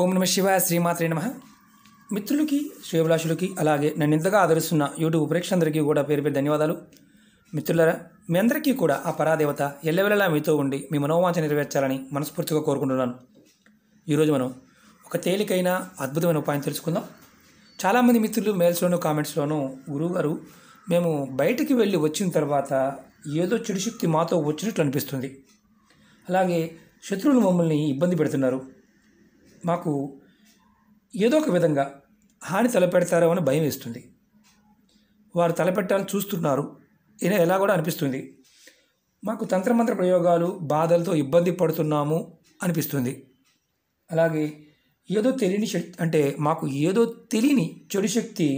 ఓం నమ శివ శ్రీమాత్రే నమ మిత్రులకి శ్రేభిలాషులకి అలాగే నన్ను ఇంతగా ఆదరిస్తున్న యూట్యూబ్ ప్రేక్షకులందరికీ కూడా పేరు పేరు ధన్యవాదాలు మిత్రులరా మీ అందరికీ కూడా ఆ పరాదేవత ఎల్లవెల్లలా మీతో ఉండి మీ మనోవాంఛ నెరవేర్చాలని మనస్ఫూర్తిగా కోరుకుంటున్నాను ఈరోజు మనం ఒక తేలికైన అద్భుతమైన ఉపాయం తెలుసుకుందాం చాలామంది మిత్రులు మెయిల్స్లోనూ కామెంట్స్లోనూ గురువుగారు మేము బయటికి వెళ్ళి వచ్చిన తర్వాత ఏదో చెడు శక్తి మాతో వచ్చినట్లు అనిపిస్తుంది అలాగే శత్రువులు మమ్మల్ని ఇబ్బంది పెడుతున్నారు మాకు ఏదో ఒక విధంగా హాని తలపెడతారో అని భయం వేస్తుంది వారు తలపెట్టాలని చూస్తున్నారు ఎలా కూడా అనిపిస్తుంది మాకు తంత్రమంత్ర ప్రయోగాలు బాధలతో ఇబ్బంది పడుతున్నాము అనిపిస్తుంది అలాగే ఏదో తెలియని శక్తి అంటే మాకు ఏదో తెలియని చెడు శక్తి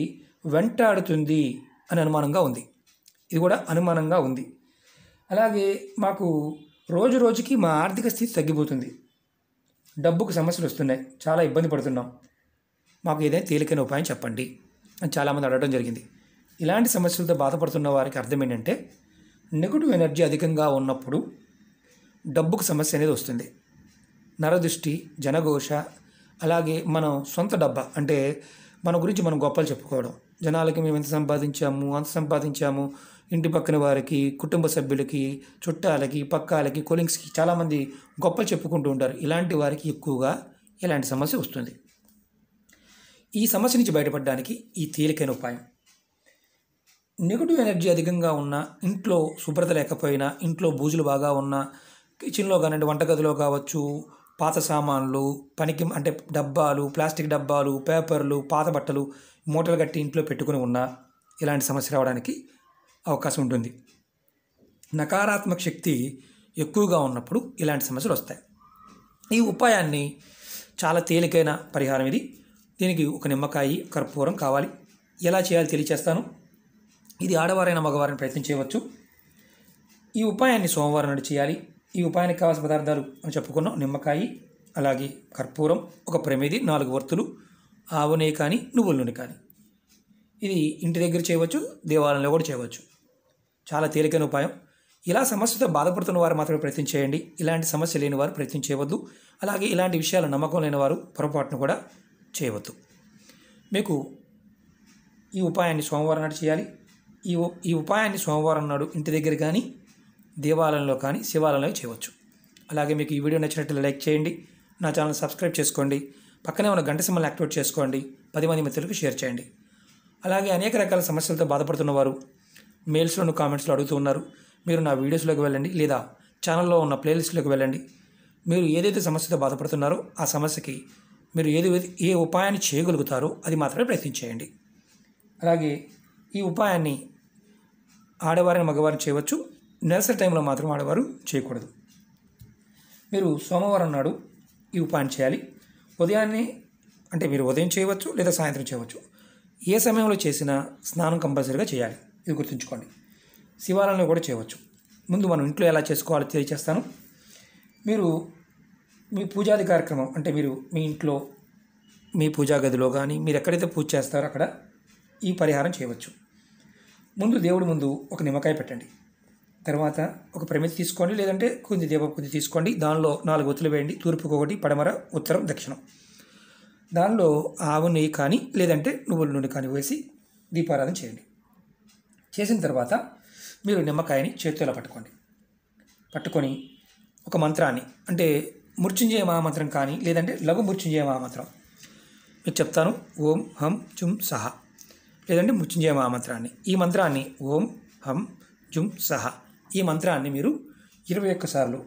వెంటాడుతుంది అని అనుమానంగా ఉంది ఇది కూడా అనుమానంగా ఉంది అలాగే మాకు రోజు రోజుకి మా ఆర్థిక స్థితి తగ్గిపోతుంది డబ్బుకు సమస్యలు వస్తున్నాయి చాలా ఇబ్బంది పడుతున్నాం మాకు ఏదైనా తేలికైన ఉపాయం చెప్పండి అని చాలామంది అడగడం జరిగింది ఇలాంటి సమస్యలతో బాధపడుతున్న వారికి అర్థం ఏంటంటే నెగటివ్ ఎనర్జీ అధికంగా ఉన్నప్పుడు డబ్బుకు సమస్య అనేది వస్తుంది నరదృష్టి జనఘోష అలాగే మనం సొంత డబ్బా అంటే మన గురించి మనం గొప్పలు చెప్పుకోవడం జనాలకి మేము ఎంత సంపాదించాము అంత సంపాదించాము ఇంటి పక్కన వారికి కుటుంబ సభ్యులకి చుట్టాలకి పక్కాలకి కొలింగ్స్కి చాలామంది గొప్పలు చెప్పుకుంటూ ఉంటారు ఇలాంటి వారికి ఎక్కువగా ఇలాంటి సమస్య వస్తుంది ఈ సమస్య నుంచి బయటపడడానికి ఈ తేలికైన ఉపాయం నెగిటివ్ ఎనర్జీ అధికంగా ఉన్న ఇంట్లో శుభ్రత లేకపోయినా ఇంట్లో బూజులు బాగా ఉన్నా కిచెన్లో కానివ్వండి వంటగదిలో కావచ్చు పాత సామాన్లు పనికి అంటే డబ్బాలు ప్లాస్టిక్ డబ్బాలు పేపర్లు పాత బట్టలు మూటలు కట్టి ఇంట్లో పెట్టుకుని ఉన్నా ఇలాంటి సమస్య రావడానికి అవకాశం ఉంటుంది నకారాత్మక శక్తి ఎక్కువగా ఉన్నప్పుడు ఇలాంటి సమస్యలు వస్తాయి ఈ ఉపాయాన్ని చాలా తేలికైన పరిహారం ఇది దీనికి ఒక నిమ్మకాయ కర్పూరం కావాలి ఎలా చేయాలో తెలియచేస్తాను ఇది ఆడవారైన మగవారిని ప్రయత్నం చేయవచ్చు ఈ ఉపాయాన్ని సోమవారం నాడు చేయాలి ఈ ఉపాయానికి కావాల్సిన పదార్థాలు అని చెప్పుకున్నాం నిమ్మకాయి అలాగే కర్పూరం ఒక ప్రమేది నాలుగు వర్తులు ఆవునే కానీ నువ్వుల నూనె కానీ ఇది ఇంటి దగ్గర చేయవచ్చు దేవాలయంలో కూడా చేయవచ్చు చాలా తేలికైన ఉపాయం ఇలా సమస్యతో బాధపడుతున్న వారు మాత్రమే ప్రయత్నం చేయండి ఇలాంటి సమస్య లేని వారు ప్రయత్నం చేయవద్దు అలాగే ఇలాంటి విషయాలు నమ్మకం లేని వారు పొరపాటును కూడా చేయవద్దు మీకు ఈ ఉపాయాన్ని సోమవారం నాడు చేయాలి ఈ ఈ ఉపాయాన్ని సోమవారం నాడు ఇంటి దగ్గర కానీ దేవాలయంలో కానీ శివాలయంలో చేయవచ్చు అలాగే మీకు ఈ వీడియో నచ్చినట్లు లైక్ చేయండి నా ఛానల్ సబ్స్క్రైబ్ చేసుకోండి పక్కనే ఉన్న గంట సింబల్ యాక్టివేట్ చేసుకోండి పది మంది మిత్రులకు షేర్ చేయండి అలాగే అనేక రకాల సమస్యలతో బాధపడుతున్న వారు మెయిల్స్లోను కామెంట్స్లో అడుగుతూ ఉన్నారు మీరు నా వీడియోస్లోకి వెళ్ళండి లేదా ఛానల్లో ఉన్న ప్లేలిస్ట్లోకి వెళ్ళండి మీరు ఏదైతే సమస్యతో బాధపడుతున్నారో ఆ సమస్యకి మీరు ఏది ఏ ఉపాయాన్ని చేయగలుగుతారో అది మాత్రమే ప్రయత్నించేయండి అలాగే ఈ ఉపాయాన్ని ఆడవారిని మగవారిని చేయవచ్చు నెలసరి టైంలో మాత్రం ఆడవారు చేయకూడదు మీరు సోమవారం నాడు ఈ ఉపాయం చేయాలి ఉదయాన్నే అంటే మీరు ఉదయం చేయవచ్చు లేదా సాయంత్రం చేయవచ్చు ఏ సమయంలో చేసినా స్నానం కంపల్సరీగా చేయాలి ఇది గుర్తుంచుకోండి శివాలయంలో కూడా చేయవచ్చు ముందు మనం ఇంట్లో ఎలా చేసుకోవాలో తెలియచేస్తాను మీరు మీ పూజాది కార్యక్రమం అంటే మీరు మీ ఇంట్లో మీ పూజా గదిలో కానీ మీరు ఎక్కడైతే పూజ చేస్తారో అక్కడ ఈ పరిహారం చేయవచ్చు ముందు దేవుడి ముందు ఒక నిమ్మకాయ పెట్టండి తర్వాత ఒక ప్రమితి తీసుకోండి లేదంటే కొద్ది దీప కొద్ది తీసుకోండి దానిలో నాలుగు ఒత్తులు వేయండి తూర్పుకు ఒకటి పడమర ఉత్తరం దక్షిణం దానిలో ఆవు నెయ్యి కానీ లేదంటే నువ్వుల నూనె కానీ వేసి దీపారాధన చేయండి చేసిన తర్వాత మీరు నిమ్మకాయని చేతిలో పట్టుకోండి పట్టుకొని ఒక మంత్రాన్ని అంటే మృత్యుంజయ మహామంత్రం కానీ లేదంటే లఘు మృత్యుంజయ మహామంత్రం మీకు చెప్తాను ఓం హం జుం సహ లేదంటే మృత్యుంజయ మహామంత్రాన్ని ఈ మంత్రాన్ని ఓం హం జుం సహా ఈ మంత్రాన్ని మీరు ఇరవై ఒక్కసార్లు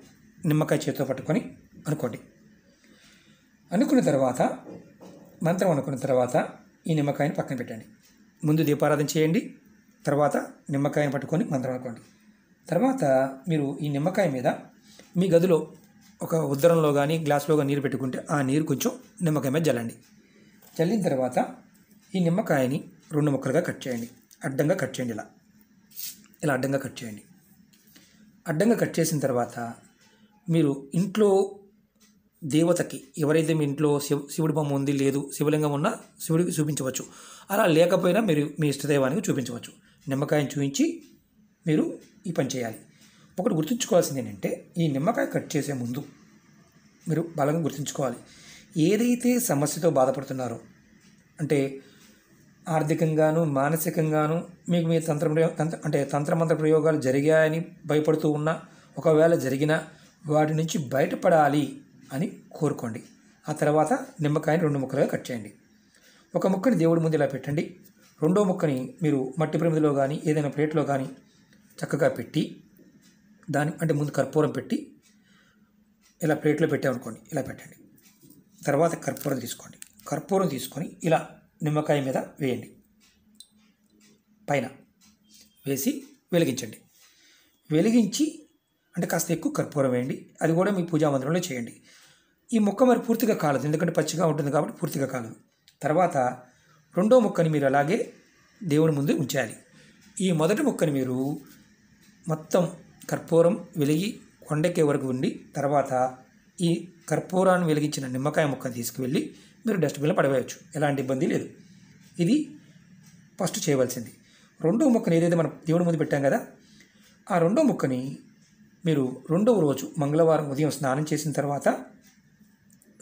నిమ్మకాయ చేతితో పట్టుకొని అనుకోండి అనుకున్న తర్వాత మంత్రం అనుకున్న తర్వాత ఈ నిమ్మకాయని పక్కన పెట్టండి ముందు దీపారాధన చేయండి తర్వాత నిమ్మకాయని పట్టుకొని మంత్రం అనుకోండి తర్వాత మీరు ఈ నిమ్మకాయ మీద మీ గదిలో ఒక ఉద్దరంలో కానీ గ్లాస్లో కానీ నీరు పెట్టుకుంటే ఆ నీరు కొంచెం నిమ్మకాయ మీద జల్లండి చల్లిన తర్వాత ఈ నిమ్మకాయని రెండు ముక్కలుగా కట్ చేయండి అడ్డంగా కట్ చేయండి ఇలా ఇలా అడ్డంగా కట్ చేయండి అడ్డంగా కట్ చేసిన తర్వాత మీరు ఇంట్లో దేవతకి ఎవరైతే మీ ఇంట్లో శివ శివుడి బొమ్మ ఉంది లేదు శివలింగం ఉన్నా శివుడికి చూపించవచ్చు అలా లేకపోయినా మీరు మీ ఇష్టదైవానికి చూపించవచ్చు నిమ్మకాయని చూపించి మీరు ఈ పని చేయాలి ఒకటి గుర్తుంచుకోవాల్సింది ఏంటంటే ఈ నిమ్మకాయ కట్ చేసే ముందు మీరు బలంగా గుర్తుంచుకోవాలి ఏదైతే సమస్యతో బాధపడుతున్నారో అంటే ఆర్థికంగాను మానసికంగాను మీకు మీ తంత్ర అంటే తంత్రమంత్ర ప్రయోగాలు జరిగాయని భయపడుతూ ఉన్నా ఒకవేళ జరిగిన వాటి నుంచి బయటపడాలి అని కోరుకోండి ఆ తర్వాత నిమ్మకాయని రెండు ముక్కలుగా కట్ చేయండి ఒక ముక్కని దేవుడి ముందు ఇలా పెట్టండి రెండో ముక్కని మీరు మట్టి ప్రమిదిలో కానీ ఏదైనా ప్లేట్లో కానీ చక్కగా పెట్టి దాని అంటే ముందు కర్పూరం పెట్టి ఇలా ప్లేట్లో పెట్టామనుకోండి ఇలా పెట్టండి తర్వాత కర్పూరం తీసుకోండి కర్పూరం తీసుకొని ఇలా నిమ్మకాయ మీద వేయండి పైన వేసి వెలిగించండి వెలిగించి అంటే కాస్త ఎక్కువ కర్పూరం వేయండి అది కూడా మీ పూజా మందిరంలో చేయండి ఈ మొక్క మరి పూర్తిగా కాలదు ఎందుకంటే పచ్చిగా ఉంటుంది కాబట్టి పూర్తిగా కాలదు తర్వాత రెండో మొక్కని మీరు అలాగే దేవుని ముందు ఉంచాలి ఈ మొదటి మొక్కని మీరు మొత్తం కర్పూరం వెలిగి కొండెక్కే వరకు ఉండి తర్వాత ఈ కర్పూరాన్ని వెలిగించిన నిమ్మకాయ మొక్కను తీసుకువెళ్ళి మీరు డస్ట్బిన్లో పడవేయచ్చు ఎలాంటి ఇబ్బంది లేదు ఇది ఫస్ట్ చేయవలసింది రెండో ముక్కని ఏదైతే మనం దేవుడి ముందు పెట్టాం కదా ఆ రెండో ముక్కని మీరు రెండవ రోజు మంగళవారం ఉదయం స్నానం చేసిన తర్వాత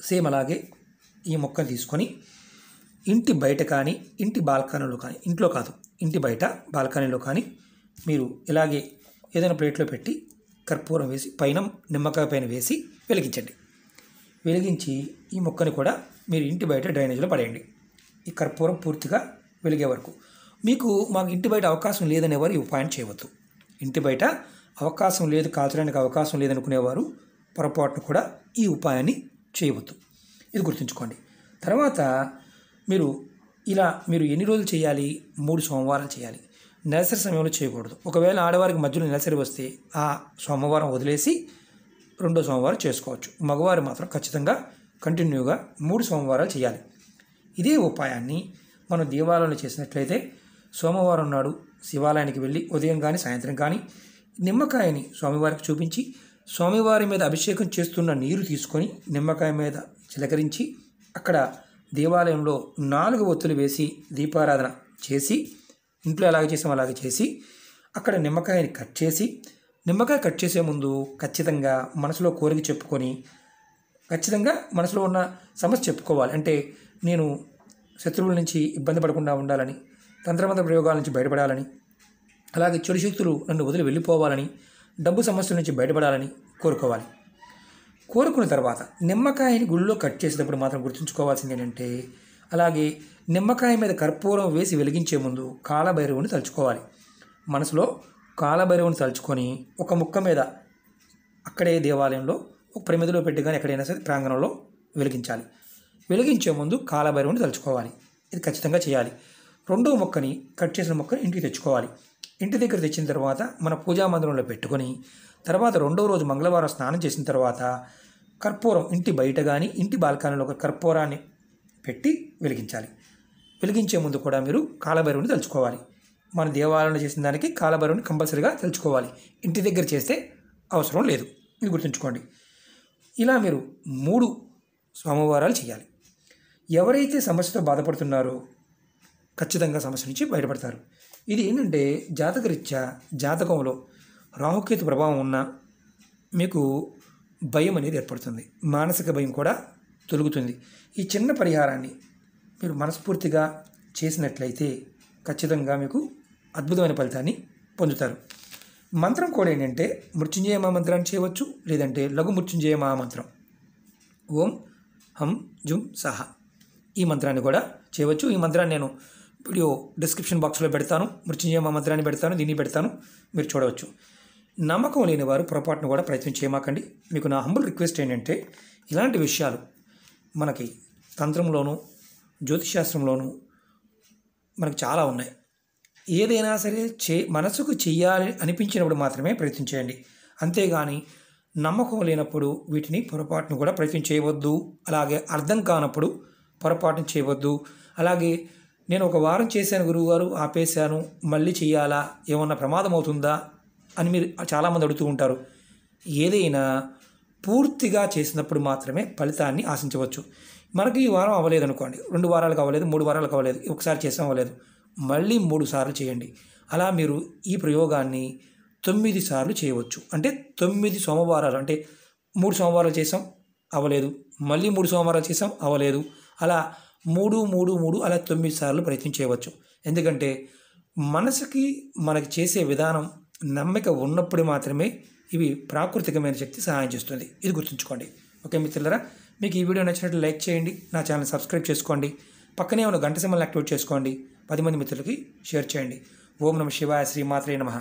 సేమ్ అలాగే ఈ మొక్కను తీసుకొని ఇంటి బయట కానీ ఇంటి బాల్కనీలో కానీ ఇంట్లో కాదు ఇంటి బయట బాల్కనీలో కానీ మీరు ఇలాగే ఏదైనా ప్లేట్లో పెట్టి కర్పూరం వేసి పైన నిమ్మకాయ పైన వేసి వెలిగించండి వెలిగించి ఈ మొక్కని కూడా మీరు ఇంటి బయట డ్రైనేజీలో పడేయండి ఈ కర్పూరం పూర్తిగా వెలిగే వరకు మీకు మాకు ఇంటి బయట అవకాశం లేదనేవారు ఈ ఉపాయం చేయవద్దు ఇంటి బయట అవకాశం లేదు కాల్చడానికి అవకాశం లేదనుకునేవారు పొరపాటును కూడా ఈ ఉపాయాన్ని చేయవద్దు ఇది గుర్తుంచుకోండి తర్వాత మీరు ఇలా మీరు ఎన్ని రోజులు చేయాలి మూడు సోమవారం చేయాలి నెలసరి సమయంలో చేయకూడదు ఒకవేళ ఆడవారికి మధ్యలో నెలసరి వస్తే ఆ సోమవారం వదిలేసి రెండో సోమవారం చేసుకోవచ్చు మగవారు మాత్రం ఖచ్చితంగా కంటిన్యూగా మూడు సోమవారాలు చేయాలి ఇదే ఉపాయాన్ని మనం దేవాలయంలో చేసినట్లయితే సోమవారం నాడు శివాలయానికి వెళ్ళి ఉదయం కానీ సాయంత్రం కానీ నిమ్మకాయని స్వామివారికి చూపించి స్వామివారి మీద అభిషేకం చేస్తున్న నీరు తీసుకొని నిమ్మకాయ మీద చిలకరించి అక్కడ దేవాలయంలో నాలుగు ఒత్తులు వేసి దీపారాధన చేసి ఇంట్లో ఎలాగ చేసాం అలాగే చేసి అక్కడ నిమ్మకాయని కట్ చేసి నిమ్మకాయ కట్ చేసే ముందు ఖచ్చితంగా మనసులో కోరిక చెప్పుకొని ఖచ్చితంగా మనసులో ఉన్న సమస్య చెప్పుకోవాలి అంటే నేను శత్రువుల నుంచి ఇబ్బంది పడకుండా ఉండాలని తంత్రమంత్ర ప్రయోగాల నుంచి బయటపడాలని అలాగే చెడు శక్తులు నన్ను వదిలి వెళ్ళిపోవాలని డబ్బు సమస్యల నుంచి బయటపడాలని కోరుకోవాలి కోరుకున్న తర్వాత నిమ్మకాయని గుళ్ళో కట్ చేసేటప్పుడు మాత్రం గుర్తుంచుకోవాల్సింది ఏంటంటే అలాగే నిమ్మకాయ మీద కర్పూరం వేసి వెలిగించే ముందు కాలభైరవుని తలుచుకోవాలి మనసులో కాలభైరవుని తలుచుకొని ఒక ముక్క మీద అక్కడే దేవాలయంలో ఒక ప్రమిదిలో పెట్టి కానీ ఎక్కడైనా సరే ప్రాంగణంలో వెలిగించాలి వెలిగించే ముందు కాలభైరవుని తలుచుకోవాలి ఇది ఖచ్చితంగా చేయాలి రెండో మొక్కని కట్ చేసిన మొక్కని ఇంటికి తెచ్చుకోవాలి ఇంటి దగ్గర తెచ్చిన తర్వాత మన పూజా మందిరంలో పెట్టుకొని తర్వాత రెండో రోజు మంగళవారం స్నానం చేసిన తర్వాత కర్పూరం ఇంటి బయట కానీ ఇంటి బాల్కనీలో ఒక కర్పూరాన్ని పెట్టి వెలిగించాలి వెలిగించే ముందు కూడా మీరు కాలభైరవుని తలుచుకోవాలి మన దేవాలయంలో చేసిన దానికి కాలభైరవుని కంపల్సరీగా తెలుసుకోవాలి ఇంటి దగ్గర చేస్తే అవసరం లేదు ఇది గుర్తుంచుకోండి ఇలా మీరు మూడు సోమవారాలు చేయాలి ఎవరైతే సమస్యతో బాధపడుతున్నారో ఖచ్చితంగా సమస్య నుంచి బయటపడతారు ఇది ఏంటంటే జాతకరీత్యా జాతకంలో రాహుకేతు ప్రభావం ఉన్న మీకు భయం అనేది ఏర్పడుతుంది మానసిక భయం కూడా తొలుగుతుంది ఈ చిన్న పరిహారాన్ని మీరు మనస్ఫూర్తిగా చేసినట్లయితే ఖచ్చితంగా మీకు అద్భుతమైన ఫలితాన్ని పొందుతారు మంత్రం కూడా ఏంటంటే మృత్యుంజయ మంత్రాన్ని చేయవచ్చు లేదంటే లఘు మృత్యుంజయ మంత్రం ఓం హం జుం సహ ఈ మంత్రాన్ని కూడా చేయవచ్చు ఈ మంత్రాన్ని నేను వీడియో డిస్క్రిప్షన్ బాక్స్లో పెడతాను మృత్యుంజయ మంత్రాన్ని పెడతాను దీన్ని పెడతాను మీరు చూడవచ్చు నమ్మకం లేని వారు పొరపాటును కూడా ప్రయత్నం చేయమాకండి మీకు నా హంబుల్ రిక్వెస్ట్ ఏంటంటే ఇలాంటి విషయాలు మనకి తంత్రంలోనూ జ్యోతిషాస్త్రంలోను మనకు చాలా ఉన్నాయి ఏదైనా సరే చే మనసుకు చేయాలి అనిపించినప్పుడు మాత్రమే ప్రయత్నం చేయండి అంతేగాని నమ్మకం లేనప్పుడు వీటిని పొరపాటును కూడా ప్రయత్నం చేయవద్దు అలాగే అర్థం కానప్పుడు పొరపాటును చేయవద్దు అలాగే నేను ఒక వారం చేశాను గురువుగారు ఆపేశాను మళ్ళీ చేయాలా ఏమన్నా ప్రమాదం అవుతుందా అని మీరు చాలామంది అడుగుతూ ఉంటారు ఏదైనా పూర్తిగా చేసినప్పుడు మాత్రమే ఫలితాన్ని ఆశించవచ్చు మనకి ఈ వారం అవ్వలేదు అనుకోండి రెండు వారాలకు అవ్వలేదు మూడు వారాలకు అవ్వలేదు ఒకసారి చేసాం అవ్వలేదు మళ్ళీ మూడు సార్లు చేయండి అలా మీరు ఈ ప్రయోగాన్ని తొమ్మిది సార్లు చేయవచ్చు అంటే తొమ్మిది సోమవారాలు అంటే మూడు సోమవారాలు చేసాం అవ్వలేదు మళ్ళీ మూడు సోమవారాలు చేసాం అవ్వలేదు అలా మూడు మూడు మూడు అలా తొమ్మిది సార్లు ప్రయత్నం చేయవచ్చు ఎందుకంటే మనసుకి మనకి చేసే విధానం నమ్మిక ఉన్నప్పుడు మాత్రమే ఇవి ప్రాకృతికమైన శక్తి సహాయం చేస్తుంది ఇది గుర్తుంచుకోండి ఓకే మిత్రులరా మీకు ఈ వీడియో నచ్చినట్లు లైక్ చేయండి నా ఛానల్ సబ్స్క్రైబ్ చేసుకోండి పక్కనే ఉన్న గంట సింబల్ యాక్టివేట్ చేసుకోండి పది మంది మిత్రులకి షేర్ చేయండి ఓం నమ శివాయ శ్రీమాత్రే నమ